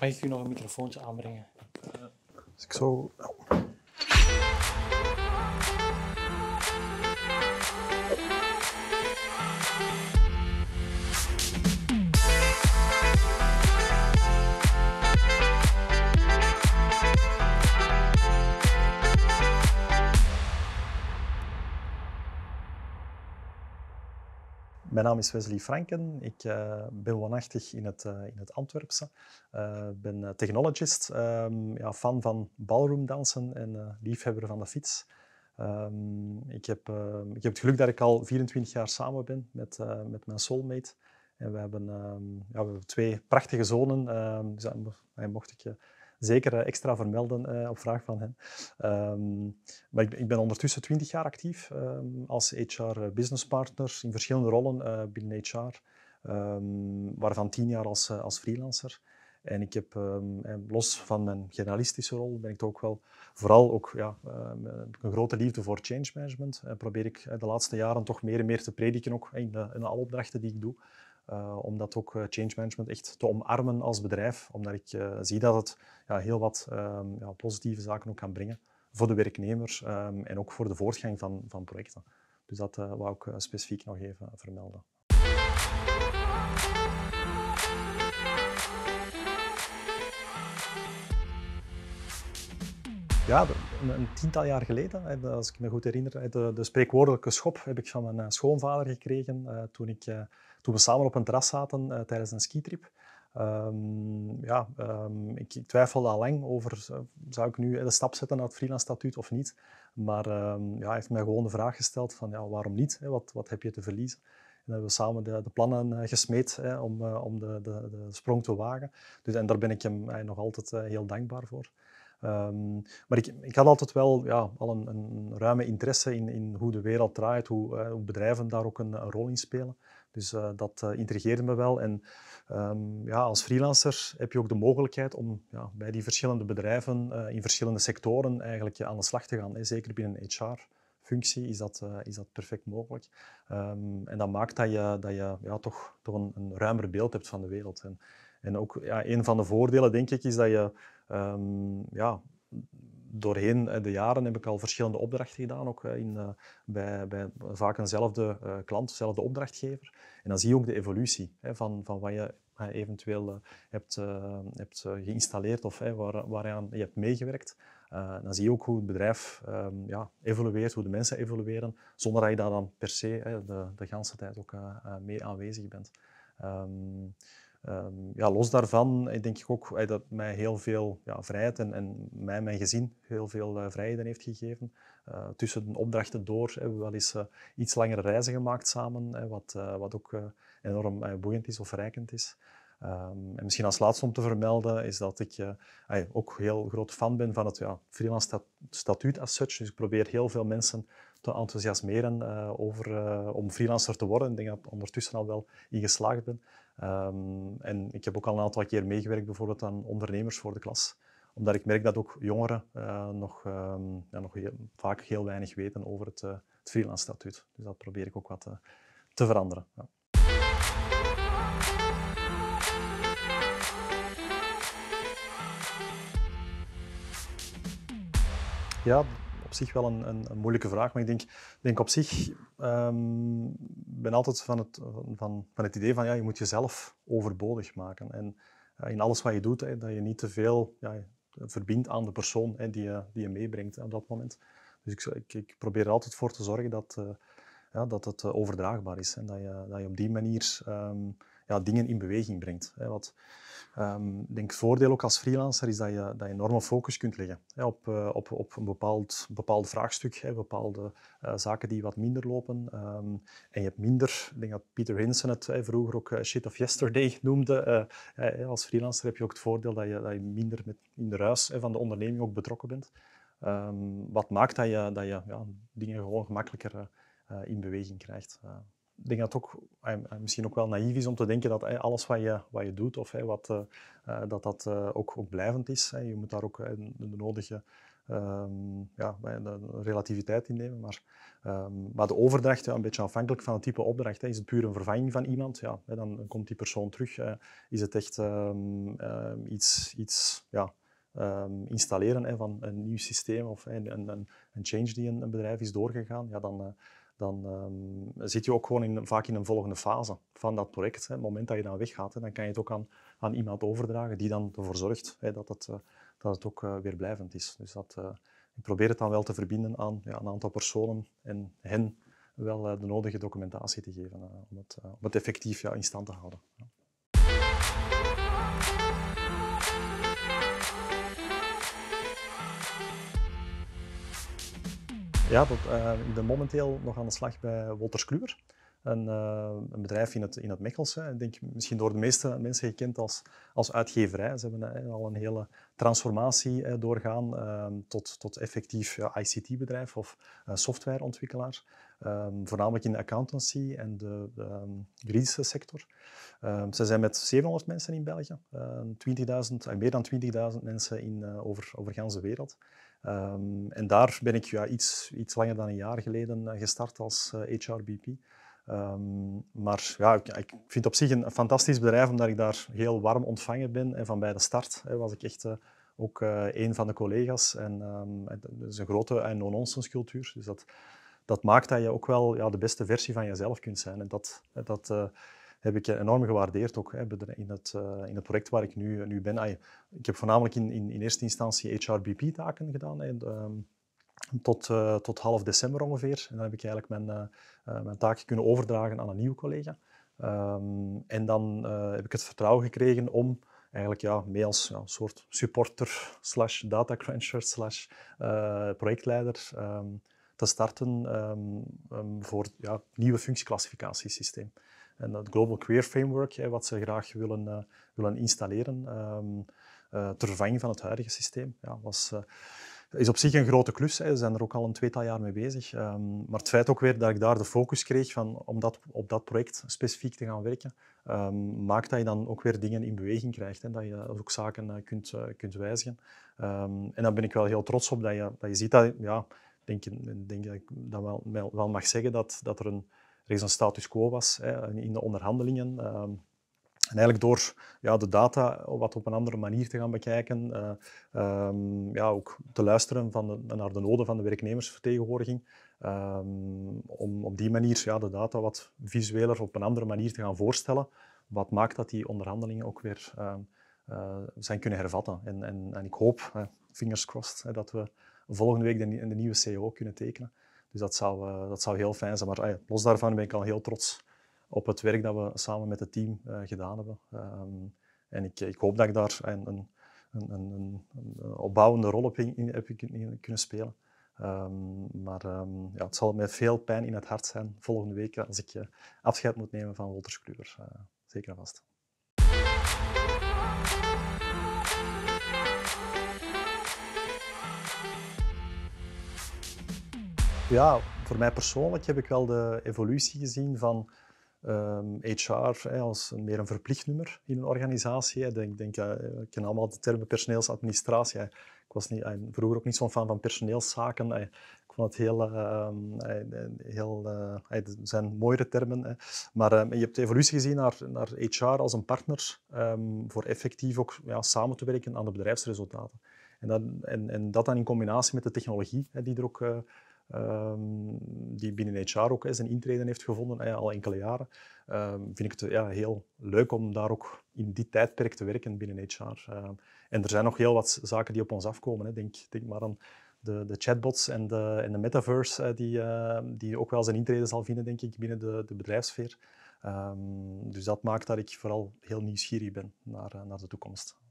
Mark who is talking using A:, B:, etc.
A: Mag ik u nog een microfoontje aanbrengen? Als dus ik zou Mijn naam is Wesley Franken. Ik eh, ben woonachtig in het, uh, in het Antwerpse. Ik eh, ben technologist, ehm, ja, fan van ballroomdansen en liefhebber van de fiets. Ehm, ik, heb, ehm, ik heb het geluk dat ik al 24 jaar samen ben met, met mijn soulmate. En we hebben, ja, we hebben twee prachtige zonen. Dus, mocht ik zeker eh, extra vermelden eh, op vraag van hen. Ehm, maar ik, ik, ben ondertussen 20 jaar actief ehm, als HR eh, business partner in verschillende rollen binnen HR, um, ehm, waarvan tien jaar als, als freelancer. En ik heb, los van mijn generalistische rol, ben ik ook wel vooral ook, ja, een grote liefde voor change management. En probeer ik de laatste jaren toch meer en meer te prediken, ook in, de, in alle opdrachten die ik doe. Uh, om dat ook eh, change management echt te omarmen als bedrijf. Omdat ik eh, zie dat het ja, heel wat ehm, ja, positieve zaken ook kan brengen voor de werknemers ehm, en ook voor de voortgang van, van projecten. Dus dat uh, wou ik specifiek nog even vermelden. Ja, een tiental jaar geleden, als ik me goed herinner, de, de spreekwoordelijke schop heb ik van mijn eh, schoonvader gekregen eh, toen, ik, eh, toen we samen op een terras zaten tijdens een skitrip. Ehm, ja, ehm, ik, twijfelde al lang over, zou ik nu de stap zetten naar het freelance statuut of niet? Maar ehm, ja, hij heeft mij gewoon de vraag gesteld van, ja, waarom niet? Hè? Wat, wat heb je te verliezen? En hebben we samen de, de plannen gesmeed hè, om, om de, de, de, sprong te wagen. Dus, en daar ben ik hem nog altijd heel dankbaar voor. Ehm, maar ik, ik had altijd wel ja, al een, een ruime interesse in, in, hoe de wereld draait, hoe, eh, bedrijven daar ook een, rol in spelen. Dus eh, dat eh, intrigeerde me wel. En ehm, ja, als freelancer heb je ook de mogelijkheid om ja, bij die verschillende bedrijven in verschillende sectoren eigenlijk aan de slag te gaan. Hè. Zeker binnen HR. Functie is dat, is dat perfect mogelijk. Ehm, en dat maakt dat je, dat je ja, toch, toch een, een ruimer beeld hebt van de wereld. En, en ook ja, een van de voordelen, denk ik, is dat je Ehm, ja, doorheen eh, de jaren heb ik al verschillende opdrachten gedaan, ook eh, in, eh, bij, bij vaak eenzelfde klant, dezelfde opdrachtgever. En dan zie je ook de evolutie hè, van, van wat je eventueel hebt, hebt geïnstalleerd of hè, waar, waaraan je hebt meegewerkt. dan zie je ook hoe het bedrijf ehm, ja, evolueert, hoe de mensen evolueren, zonder dat je daar dan per se de, de ganse tijd ook uh, mee aanwezig bent. Um, Ehm, ja, los daarvan denk ik ook hey, eh, dat mij heel veel ja, vrijheid en, en mij, mijn gezin heel veel eh, vrijheden heeft gegeven. Eh, tussen de opdrachten door hebben we wel eens iets langere reizen gemaakt samen, wat, wat ook enorm boeiend is of verrijkend is. Ehm, en misschien als laatste om te vermelden is dat ik ook heel groot fan ben van het ja, freelance statuut as such. Dus ik probeer heel veel mensen te enthousiasmeren eh, over, eh, om freelancer te worden. Ik denk dat ik ondertussen al wel in geslaagd ben. Ehm, en ik heb ook al een aantal keer meegewerkt bijvoorbeeld aan ondernemers voor de klas omdat ik merk dat ook jongeren eh, nog, ehm, ja, nog heel, vaak heel weinig weten over het, het freelance statuut. Dus dat probeer ik ook wat te veranderen. Ja. ja op zich wel een, een, moeilijke vraag. Maar ik denk, denk op zich, um, ben altijd van het, van, van het idee van ja, je moet jezelf overbodig maken. En eh, in alles wat je doet, hè, dat je niet te veel ja, verbindt aan de persoon hè, die, je, die je meebrengt op dat moment. Dus ik, ik, ik probeer er altijd voor te zorgen dat, eh, ja, dat het eh, overdraagbaar is. En dat je, dat je op die manier ehm, ja, dingen in beweging brengt. Hè. Wat, um, denk voordeel ook als freelancer is dat je, dat je enorme focus kunt leggen hè, op, eh, op, op een bepaald, bepaald vraagstuk, hè, bepaalde eh, zaken die wat minder lopen. Ehm, en je hebt minder, ik denk dat Peter Hinsen het hè, vroeger ook eh, shit of yesterday noemde. als freelancer heb je ook het voordeel dat je, dat je minder met, in de ruis van de onderneming ook betrokken bent. Ehm, wat maakt dat je, dat je ja, dingen gewoon gemakkelijker in beweging krijgt ik denk dat het ook eh, eh, misschien ook wel naïef is om te denken dat eh, alles wat je, wat je doet of wat, dat dat ook, ook blijvend is. Je moet daar ook de nodige ehm, ja, relativiteit in nemen. Maar, ehm, maar de overdracht, een beetje afhankelijk van het type opdracht, is het puur een vervanging van iemand, ja, dan komt die persoon terug. Is het echt ehm, iets, iets ja, installeren van een nieuw systeem of een, een change die een, bedrijf is doorgegaan, ja, dan dan ehm, zit je ook gewoon in, vaak in een volgende fase van dat project. Hè. Op het moment dat je dan weggaat, dan kan je het ook aan, aan iemand overdragen die dan ervoor zorgt hè, dat, het, eh, dat het ook eh, weer blijvend is. Dus dat, eh, ik probeer het dan wel te verbinden aan ja, een aantal personen en hen wel de nodige documentatie te geven om, het, om het effectief ja, in stand te houden. Ja. Ja, eh, ik ben momenteel nog aan de slag bij Wolters Kluwer. Een, eh, een, bedrijf in het, in het Mechelse. Ik denk misschien door de meeste mensen gekend als, als uitgeverij. Ze hebben eh, al een hele transformatie doorgaan ehm, tot, tot effectief ICT-bedrijf of softwareontwikkelaar. Ehm, voornamelijk in de accountancy en de, ehm, juridische sector. ze zijn met 700 mensen in België, uh, 20.000, uh, meer dan 20.000 mensen in, over, over de wereld. Ehm, en daar ben ik ja, iets, iets langer dan een jaar geleden eh, gestart als HRBP. Eh, ehm, maar ja, ik, vind het op zich een, fantastisch bedrijf, omdat ik daar heel warm ontvangen ben. En van bij de start was ik echt eh, ook uh, een van de collega's. En het ehm, is dus een grote en non nonsense cultuur. Dus dat, dat maakt dat je ook wel ja, de beste versie van jezelf kunt zijn. En dat, dat heb ik enorm gewaardeerd ook hè, in, het, eh, in het project waar ik nu, nu ben. ik heb voornamelijk in, in, in eerste instantie HRBP-taken gedaan. Hè, ehm, tot, eh, tot half december ongeveer. En dan heb ik eigenlijk mijn, eh, mijn taak kunnen overdragen aan een nieuwe collega. Ehm, en dan heb ik het vertrouwen gekregen om eigenlijk ja, mee als ja, soort supporter slash cruncher slash projectleider ehm, te starten voor ja, het nieuwe functieclassificatiesysteem. En dat Global Queer Framework, hè, wat ze graag willen, eh, willen installeren ehm, eh, ter vervanging van het huidige systeem, ja, was eh, is op zich een grote klus. Hè. Ze zijn er ook al een tweetal jaar mee bezig. Ehm, maar het feit ook weer dat ik daar de focus kreeg van, om dat, op dat project specifiek te gaan werken, um, maakt dat je dan ook weer dingen in beweging krijgt. en Dat je ook zaken kunt, kunt wijzigen. en daar ben ik wel heel trots op dat je, dat je ziet dat, ja, denk, denk dat ik dat wel, wel mag zeggen, dat, dat er een er is een status quo was hè, in de onderhandelingen. Ehm, en eigenlijk door ja, de data wat op een andere manier te gaan bekijken, eh, ehm, ja, ook te luisteren van naar de noden van de werknemersvertegenwoordiging, ehm, om op die manier ja, de data wat visueler op een andere manier te gaan voorstellen, wat maakt dat die onderhandelingen ook weer eh, zijn kunnen hervatten. En, en, en ik hoop, fingers crossed, dat we volgende week de, de nieuwe CEO kunnen tekenen. Dus dat zou, eh, dat zou heel fijn zijn. Maar eh, los daarvan ben ik al heel trots op het werk dat we samen met het team eh, gedaan hebben. Ehm, en ik, ik, hoop dat ik daar een, een, een, een, opbouwende rol op in, in, heb kunnen spelen. Ehm, maar ehm, ja, het zal met veel pijn in het hart zijn volgende week als ik afscheid moet nemen van Wolters Kluwer. zeker en vast. Ja, voor mij persoonlijk heb ik wel de evolutie gezien van HR ehm, als meer een verplicht nummer in een organisatie. Ik denk, denk uh, ik ken allemaal de termen personeelsadministratie. Eh, ik was niet, eh, vroeger ook niet zo'n fan van personeelszaken. ik vond het heel... Ehm, heel zijn mooiere termen. Maar ehm, je hebt de evolutie gezien naar, naar HR als een partner um, voor effectief ook ja, samen te werken aan de bedrijfsresultaten. En dat, en, en dat dan in combinatie met de technologie die er ook Ehm, die binnen HR ook zijn intreden heeft gevonden al enkele jaren, ehm, vind ik het ja, heel leuk om daar ook in die tijdperk te werken binnen HR. Um, ehm, en er zijn nog heel wat zaken die op ons afkomen. Hè. Denk, denk maar aan de, de chatbots en de, de metaverse, die, die ook wel zijn intreden zal vinden, denk ik, binnen de, de bedrijfssfeer. dus dat maakt dat ik vooral heel nieuwsgierig ben naar, eh, naar de toekomst.